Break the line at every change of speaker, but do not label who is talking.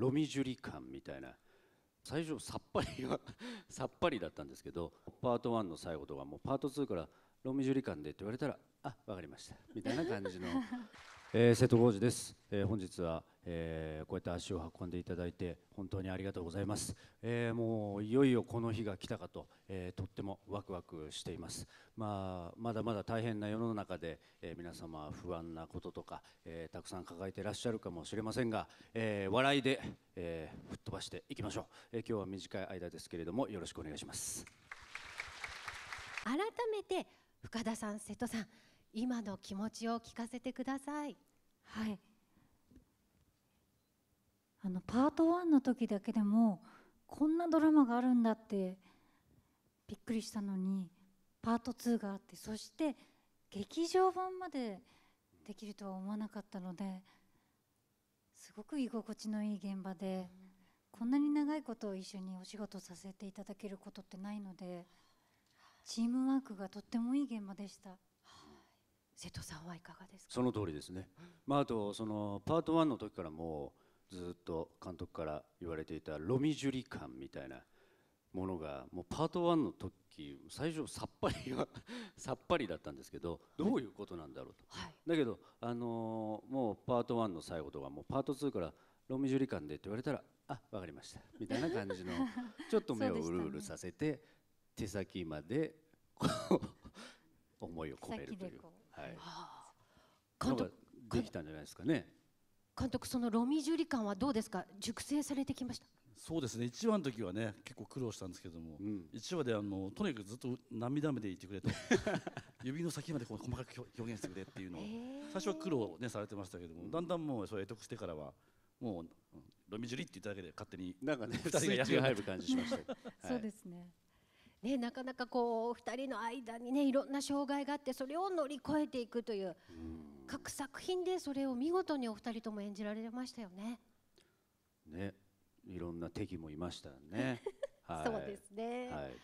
ロミジュリ感みたいな最初さっぱりは さっぱりだったんですけどパート1の最後とかもうパート2からロミジュリ感でって言われたらあ分かりましたみたいな感じのえー、瀬戸康史です、えー、本日は、えー、こうやって足を運んでいただいて本当にありがとうございます、えー、もういよいよこの日が来たかと、えー、とってもワクワクしています、まあ、まだまだ大変な世の中で、えー、皆様不安なこととか、えー、たくさん抱えていらっしゃるかもしれませんが、えー、笑いで、えー、吹っ飛ばしていきましょう、えー、今日は短い間ですけれどもよろしくお願いします
改めて深田さん瀬戸さん今の気持ちを聞かせてくださいはいあのパート1の時だけでもこんなドラマがあるんだってびっくりしたのにパート2があってそして劇場版までできるとは思わなかったのですごく居心地のいい現場で、こんなに長いことを一緒にお仕事させていただけることってないのでチームワークがとってもいい現場でした。瀬戸さんはいかがですか
その通りですね、うん、まあ、あとそのパート1の時からもずっと監督から言われていたロミジュリ感みたいなものがもうパート1の時最初さっぱりは さっぱりだったんですけどどういうことなんだろうと、はい、だけど、あのー、もうパート1の最後とかもうパート2からロミジュリ感でって言われたらあわかりましたみたいな感じの ちょっと目をうるうるさせて、ね、手先までこう 思いを込めるという。は
い監督できたんじゃないですかね
監督そのロミジュリ感はどうですか熟成されてきました
そうですね1話の時はね結構苦労したんですけども、うん、1話であのとにかくずっと涙目でいてくれと 指の先までこう細かく表現してくれっていうのを、最初は苦労、ね、されてましたけどもだんだんもうそれ得してからはもうロミジュリって言っただけで勝手になんかね2人が役が入る感じしまし
た、そうですねね、なかなかこう2人の間にねいろんな障害があってそれを乗り越えていくという各作品でそれを見事にお二人とも演じられましたよね。
ねいろんな敵もいましたね。はい、そうですね、はい、はい